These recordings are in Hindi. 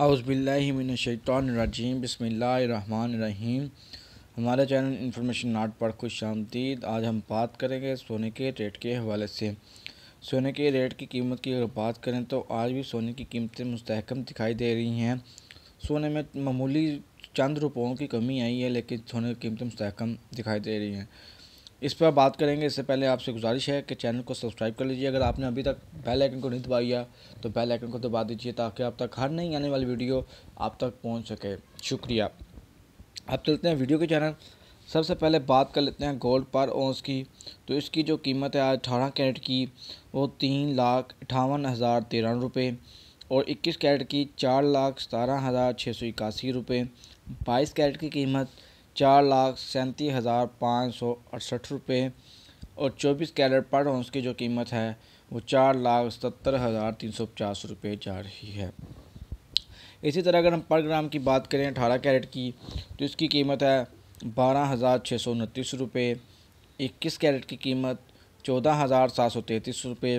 आउज़बिल्लिमिनशैतरजीम बसमीम हमारा चैनल इंफॉर्मेशन नाट पर खुश आमदीद आज हम बात करेंगे सोने के रेट के हवाले से सोने के रेट की कीमत की अगर बात करें तो आज भी सोने की कीमतें मुस्तकम दिखाई दे रही हैं सोने में मामूली चंद रुपयों की कमी आई है लेकिन सोने की कीमतें मुस्तकम दिखाई दे रही हैं इस पर बात करेंगे इससे पहले आपसे गुजारिश है कि चैनल को सब्सक्राइब कर लीजिए अगर आपने अभी तक बेल आइकन को नहीं दबाया तो बेल आइकन को दबा दीजिए ताकि आप तक हर नहीं आने वाली वीडियो आप तक पहुंच सके शुक्रिया अब चलते हैं वीडियो के चैनल सबसे पहले बात कर लेते हैं गोल्ड पर ओंस की तो इसकी जो कीमत है आज अठारह कैरेट की वो तीन लाख अठावन हज़ार तेरह रुपये और इक्कीस कैरेट की चार लाख सतारह हज़ार छः सौ इक्यासी रुपये बाईस कैरेट की कीमत चार लाख सैंतीस हज़ार पाँच सौ अड़सठ रुपये और चौबीस कैरेट पर ओंस की जो कीमत है वो चार लाख सत्तर हज़ार तीन सौ पचास रुपये जा रही है इसी तरह अगर हम पर ग्राम की बात करें अठारह कैरेट की तो इसकी कीमत है बारह हज़ार छः सौ उनतीस रुपये इक्कीस कैरेट की कीमत चौदह हज़ार सात सौ तैंतीस रुपये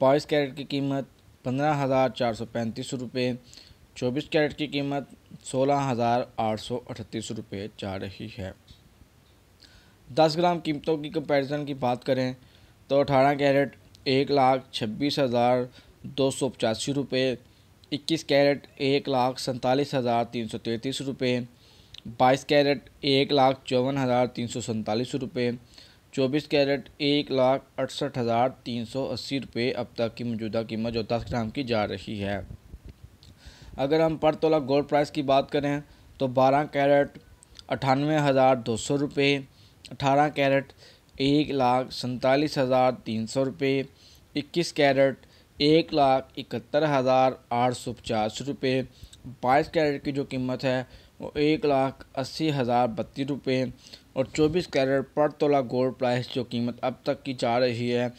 बाईस कैरेट की कीमत पंद्रह हज़ार चार सौ पैंतीस रुपये 24 कैरेट की कीमत सोलह हज़ार आठ सौ अठतीस रुपये जा रही है 10 ग्राम कीमतों की कंपैरिजन की बात करें तो 18 कैरेट एक लाख छब्बीस हज़ार दो सौ पचासी रुपये इक्कीस कैरेट एक लाख सैंतालीस हज़ार तीन सौ तैंतीस रुपये बाईस कैरेट एक लाख चौवन हज़ार तीन सौ सैंतालीस रुपये चौबीस कैरेट एक लाख अड़सठ हज़ार तीन सौ अस्सी रुपये अब तक की मौजूदा कीमत जो दस ग्राम की जा रही है अगर हम पर तोला गोल्ड प्राइस की बात करें तो 12 कैरेट अठानवे हज़ार दो सौ रुपये अठारह कैरेट एक लाख सैंतालीस हज़ार तीन सौ रुपये इक्कीस कैरेट एक लाख इकहत्तर हज़ार आठ सौ पचास रुपये बाईस कैरेट की जो कीमत है वो एक लाख अस्सी हज़ार बत्तीस रुपये और चौबीस कैरेट पर तोला गोल्ड प्राइस जो कीमत अब तक की जा रही है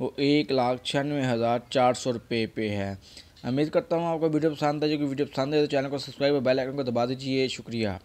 वो एक लाख छियानवे हज़ार चार सौ रुपये पे है उम्मीद करता हूँ आपको वीडियो पसंद है जो कि वीडियो पसंद है तो चैनल को सब्सक्राइब और बेल आइकन को दबा दीजिए शुक्रिया